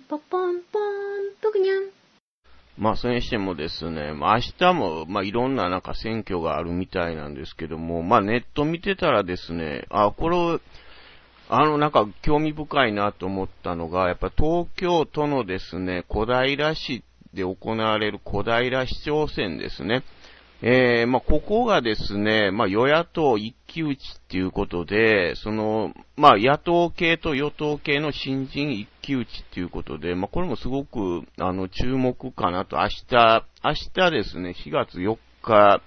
ポポンポン、ぷくにゃん。まあ、それにしてもですね、まあ、明日も、まあ、いろんななんか選挙があるみたいなんですけども、まあ、ネット見てたらですね、あ、これ、あの、なんか興味深いなと思ったのが、やっぱ東京都のですね、小平市で行われる小平市長選ですね。えー、まあ、ここがですね、まあ、与野党一騎打ちっていうことで、その、まあ、野党系と与党系の新人一気打ちっていうことで、まあ、これもすごく、あの、注目かなと。明日、明日ですね、4月4日、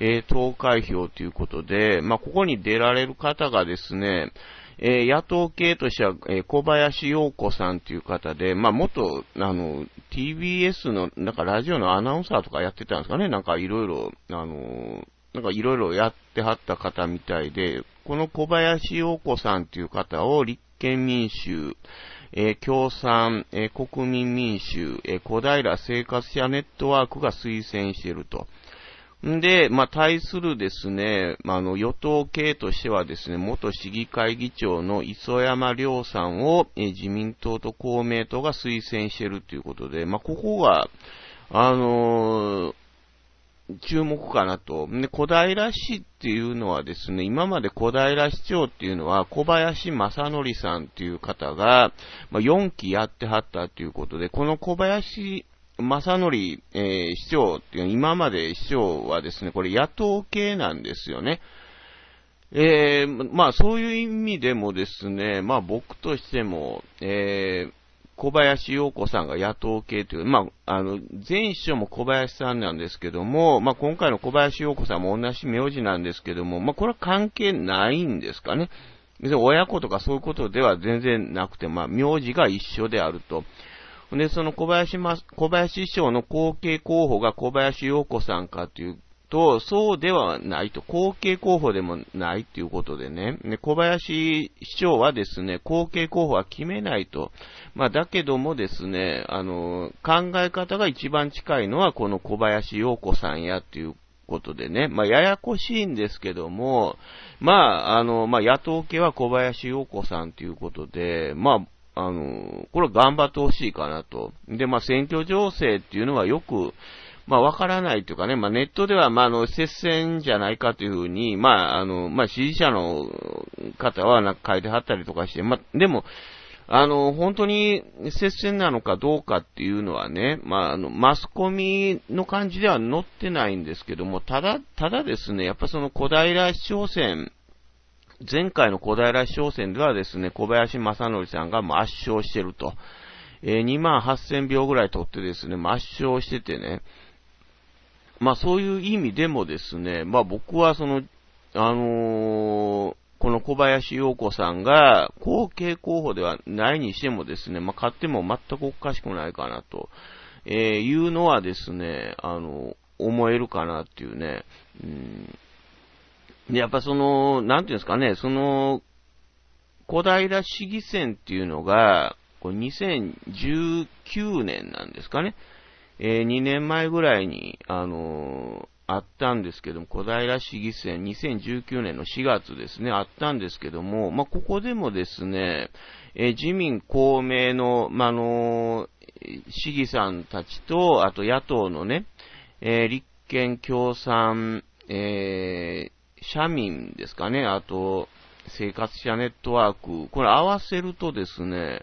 えー、投開票ということで、まあ、ここに出られる方がですね、えー、野党系としては、えー、小林洋子さんという方で、まあ、元、あの、TBS の、なんかラジオのアナウンサーとかやってたんですかね、なんかいろいろ、あの、なんかいろいろやってはった方みたいで、この小林洋子さんっていう方を立憲民主、えー、共産、えー、国民民主、えー、小平生活者ネットワークが推薦していると。んで、まあ、対するですね、まあ、あの、与党系としてはですね、元市議会議長の磯山亮さんを、え自民党と公明党が推薦しているということで、まあ、ここが、あの注目かなと。で、小平市っていうのはですね、今まで小平市長っていうのは小林正則さんっていう方が、まあ、4期やってはったということで、この小林正則、えー、市長っていう、今まで市長はですね、これ野党系なんですよね。えー、まあそういう意味でもですね、まあ僕としても、えー、小林洋子さんが野党系という、まあ、あの、前市長も小林さんなんですけども、まあ、今回の小林洋子さんも同じ名字なんですけども、まあ、これは関係ないんですかね。別に親子とかそういうことでは全然なくて、まあ、名字が一緒であると。で、その小林ま、小林市長の後継候補が小林洋子さんかというと、そうではないと、後継候補でもないということでね、ね小林市長はですね、後継候補は決めないと。まあ、だけどもですね、あの、考え方が一番近いのはこの小林洋子さんやっていうことでね、まあ、ややこしいんですけども、まあ、あの、まあ、野党系は小林洋子さんということで、まあ、あの、これ頑張ってほしいかなと。で、まあ、選挙情勢っていうのはよく、まあ、わからないというかね、まあ、ネットでは、まあ、あの、接戦じゃないかというふうに、まあ、あの、まあ、支持者の方はなんか書いてはったりとかして、まあ、でも、あの、本当に接戦なのかどうかっていうのはね、まあ、あの、マスコミの感じでは載ってないんですけども、ただ、ただですね、やっぱその小平市長選、前回の小平市長選ではですね、小林正則さんがもう圧勝してると。えー、2万8000票ぐらい取ってですね、圧勝しててね、まあそういう意味でもですね、まあ僕はその、あのー、この小林洋子さんが後継候補ではないにしてもですね、まあ買っても全くおかしくないかなと、えー、いうのはですね、あの、思えるかなっていうね、うん。で、やっぱその、なんていうんですかね、その、小平市議選っていうのが、これ2019年なんですかね。えー、2年前ぐらいに、あのー、あったんですけども、小平市議選2019年の4月ですね、あったんですけども、まあ、ここでもですね、えー、自民公明の、まあのー、市議さんたちと、あと野党のね、えー、立憲共産、えー、社民ですかね、あと、生活者ネットワーク、これ合わせるとですね、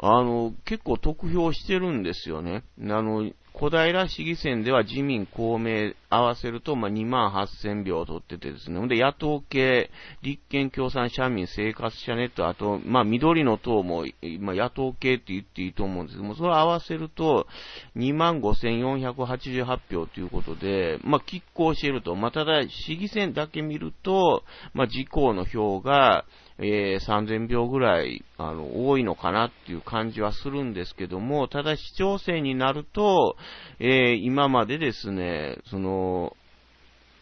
あの、結構得票してるんですよね。あの、小平市議選では自民、公明合わせると、まあ、2万8000票を取っててですね。で、野党系、立憲共産社民生活者ネット、あと、まあ、緑の党も、まあ、野党系って言っていいと思うんですけども、それ合わせると、2万5488票ということで、まあ、拮抗していると。まあ、ただ、市議選だけ見ると、まあ、自公の票が、えー、3000秒ぐらい、あの、多いのかなっていう感じはするんですけども、ただ市長選になると、えー、今までですね、その、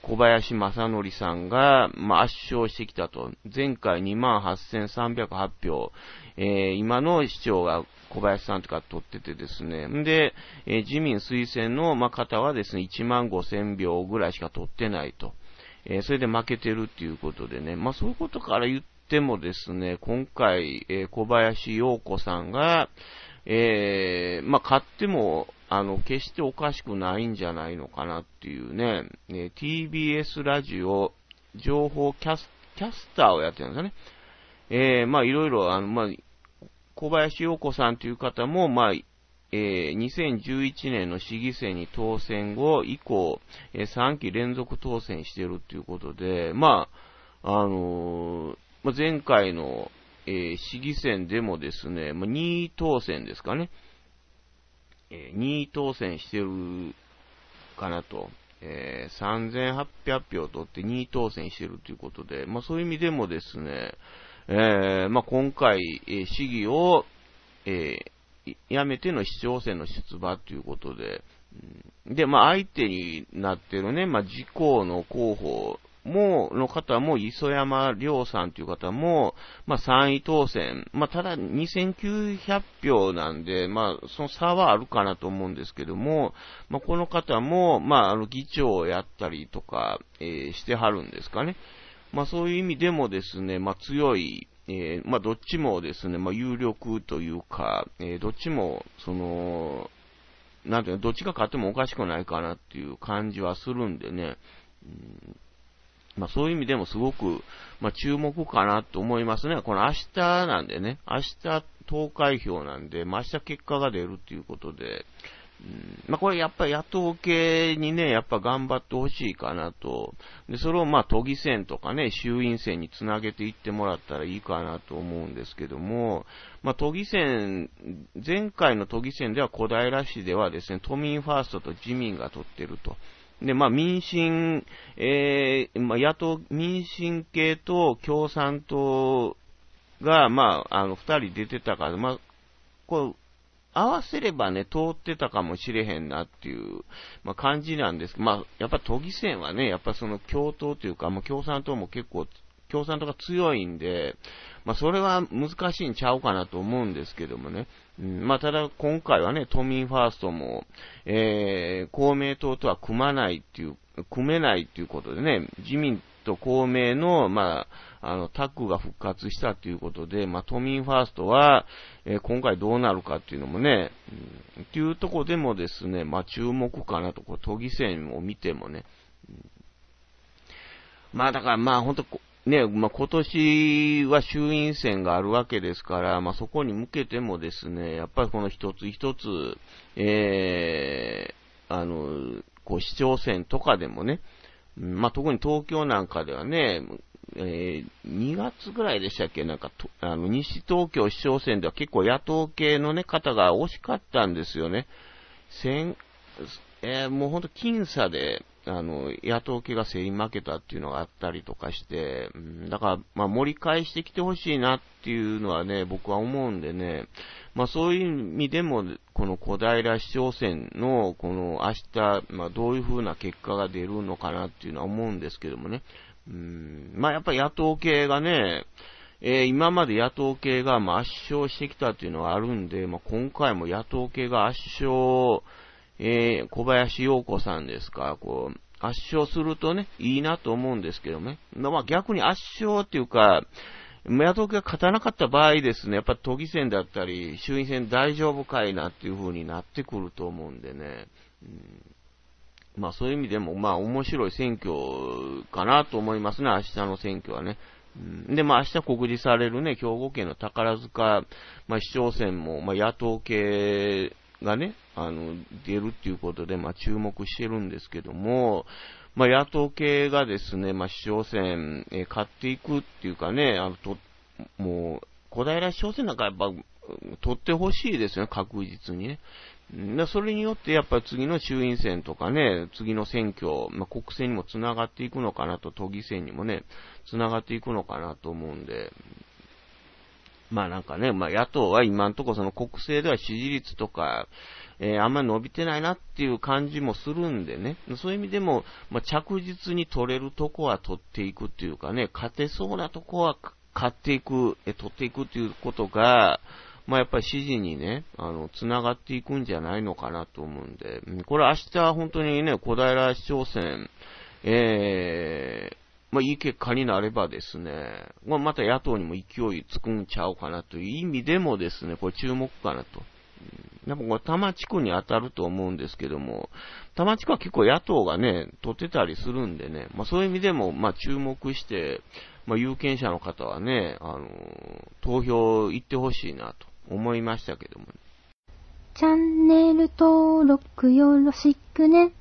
小林正則さんが、まあ、圧勝してきたと。前回28,308票、えー、今の市長が小林さんとか取っててですね。んで、えー、自民推薦の、まあ、方はですね、15,000票ぐらいしか取ってないと。えー、それで負けてるっていうことでね。まあ、そういうことから言ってってもですね、今回、えー、小林洋子さんが、えー、まあ、買っても、あの、決しておかしくないんじゃないのかなっていうね、ね TBS ラジオ情報キャスキャスターをやってるんですよね。えー、まあ、いろいろ、あの、まあ、小林洋子さんという方も、まあ、えー、2011年の市議選に当選後以降、えー、3期連続当選してるということで、まあ、あのー、まあ、前回の、えー、市議選でもですね、まあ、2位当選ですかね、えー、2位当選してるかなと、えー、3800票取って2位当選してるということで、まあ、そういう意味でもですね、えー、まあ、今回、えー、市議を、えー、めての市長選の出馬ということで、で、まあ、相手になってるね、まあ、自公の候補も、の方も、磯山亮さんという方も、まあ、3位当選。まあ、ただ2900票なんで、まあ、その差はあるかなと思うんですけども、まあ、この方も、まあ、あの、議長をやったりとか、えー、してはるんですかね。まあ、そういう意味でもですね、まあ、強い、えー、まあ、どっちもですね、まあ、有力というか、えー、どっちも、その、なんていうの、どっちが勝ってもおかしくないかなっていう感じはするんでね、うんまあ、そういう意味でもすごく、まあ、注目かなと思いますね。この明日なんでね、明日投開票なんで、まあ、明日結果が出るということで、うん、まあ、これやっぱり野党系にね、やっぱ頑張ってほしいかなと。で、それをまあ都議選とかね、衆院選につなげていってもらったらいいかなと思うんですけども、まあ都議選、前回の都議選では小平市ではですね、都民ファーストと自民が取ってると。で、まあ、民進、えー、まあ、野党、民進系と共産党が、まあ、あの、二人出てたから、まあ、こう、合わせればね、通ってたかもしれへんなっていう、まあ、感じなんです。まあ、やっぱ都議選はね、やっぱその共闘というか、まあ、共産党も結構共産党が強いんで、まあ、それは難しいんちゃうかなと思うんですけどもね。うん、まあ、ただ今回はね、都民ファーストも、えー、公明党とは組まないっていう、組めないっていうことでね、自民と公明の、まあ、あの、タッグが復活したということで、まあ、都民ファーストは、えー、今回どうなるかっていうのもね、うん、っていうとこでもですね、まあ、注目かなと、こう、都議選を見てもね、うんまあだからまあ本当ね、まあ、今年は衆院選があるわけですから、まあ、そこに向けてもですね、やっぱりこの一つ一つ、えー、あの、こう市長選とかでもね、まあ、特に東京なんかではね、えー、2月ぐらいでしたっけ、なんかと、あの、西東京市長選では結構野党系のね、方が惜しかったんですよね。えー、もうほんと僅差で、あの、野党系が競り負けたっていうのがあったりとかして、だから、まあ、盛り返してきてほしいなっていうのはね、僕は思うんでね、まあ、そういう意味でも、この小平市長選の、この明日、まあ、どういうふうな結果が出るのかなっていうのは思うんですけどもね、うん、まあ、やっぱり野党系がね、えー、今まで野党系がま圧勝してきたっていうのはあるんで、まあ、今回も野党系が圧勝、えー、小林洋子さんですか、こう、圧勝するとね、いいなと思うんですけどね。まあ、逆に圧勝っていうか、野党が勝たなかった場合ですね、やっぱ都議選だったり、衆院選大丈夫かいなっていう風になってくると思うんでね。うんまあそういう意味でも、まあ面白い選挙かなと思いますね、明日の選挙はね。で、まあ明日告示されるね、兵庫県の宝塚、まあ市長選も、まあ野党系がね、あの、出るっていうことで、まあ、注目してるんですけども、まあ、野党系がですね、まあ、市長選、えー、買っていくっていうかね、あの、と、もう、小平市長選なんかやっぱ、取ってほしいですね、確実にね。それによってやっぱり次の衆院選とかね、次の選挙、まあ、国政にもつながっていくのかなと、都議選にもね、つながっていくのかなと思うんで、まあなんかね、まあ野党は今んとこその国政では支持率とか、えー、あんまり伸びてないなっていう感じもするんでね、そういう意味でも、まあ、着実に取れるとこは取っていくっていうかね、勝てそうなとこは買っていく、え取っていくっていうことが、まあ、やっぱり支持にね、あの、つながっていくんじゃないのかなと思うんで、これ明日本当にね、小平市長選、えー、まあ、いい結果になればですね、まあ、また野党にも勢いつくんちゃうかなという意味でもですね、これ注目かなと。やっぱこれ多摩地区に当たると思うんですけども、多摩地区は結構野党がね、取ってたりするんでね、まあ、そういう意味でも、ま注目して、ま有権者の方はね、あの、投票行ってほしいなと思いましたけども、ね、チャンネル登録よろしくね。